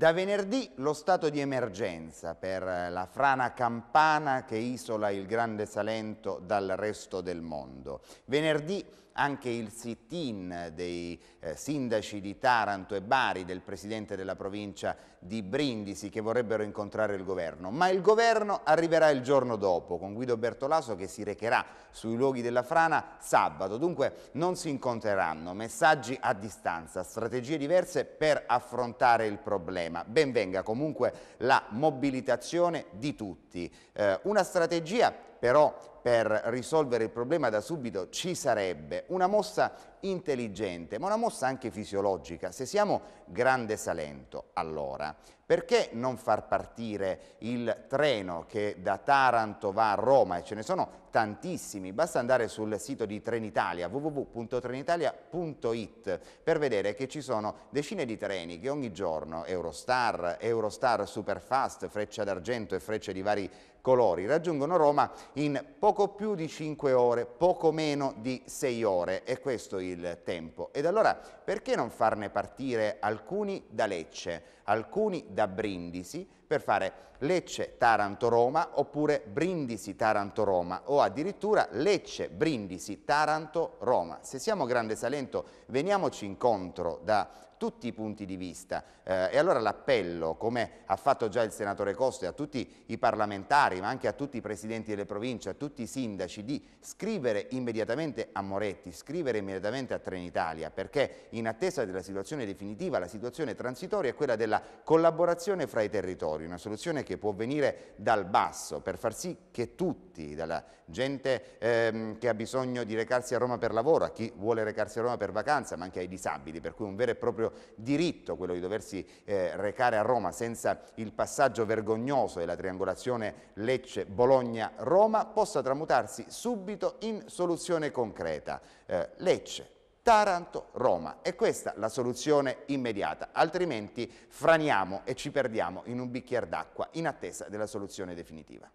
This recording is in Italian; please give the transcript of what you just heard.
Da venerdì lo stato di emergenza per la frana campana che isola il Grande Salento dal resto del mondo. Venerdì anche il sit-in dei eh, sindaci di Taranto e Bari, del presidente della provincia di Brindisi che vorrebbero incontrare il governo. Ma il governo arriverà il giorno dopo con Guido Bertolaso che si recherà sui luoghi della frana sabato. Dunque non si incontreranno, messaggi a distanza, strategie diverse per affrontare il problema tema. Ben venga comunque la mobilitazione di tutti. Eh, una strategia però per risolvere il problema da subito ci sarebbe una mossa intelligente, ma una mossa anche fisiologica. Se siamo Grande Salento, allora, perché non far partire il treno che da Taranto va a Roma, e ce ne sono tantissimi, basta andare sul sito di Trenitalia, www.trenitalia.it, per vedere che ci sono decine di treni che ogni giorno, Eurostar, Eurostar Superfast, Freccia d'Argento e Frecce di vari colori, raggiungono Roma in poco più di 5 ore, poco meno di 6 ore, è questo il tempo. Ed allora perché non farne partire alcuni da Lecce, alcuni da Brindisi, per fare Lecce-Taranto-Roma oppure Brindisi-Taranto-Roma o addirittura Lecce-Brindisi-Taranto-Roma. Se siamo Grande Salento veniamoci incontro da tutti i punti di vista eh, e allora l'appello, come ha fatto già il senatore Costa, a tutti i parlamentari ma anche a tutti i presidenti delle province, a tutti i sindaci di scrivere immediatamente a Moretti, scrivere immediatamente a Trenitalia perché in attesa della situazione definitiva la situazione transitoria è quella della collaborazione fra i territori territori, una soluzione che può venire dal basso per far sì che tutti, dalla gente ehm, che ha bisogno di recarsi a Roma per lavoro, a chi vuole recarsi a Roma per vacanza, ma anche ai disabili, per cui un vero e proprio diritto quello di doversi eh, recare a Roma senza il passaggio vergognoso della triangolazione Lecce-Bologna-Roma, possa tramutarsi subito in soluzione concreta. Eh, Lecce, Taranto-Roma. E questa la soluzione immediata, altrimenti franiamo e ci perdiamo in un bicchiere d'acqua in attesa della soluzione definitiva.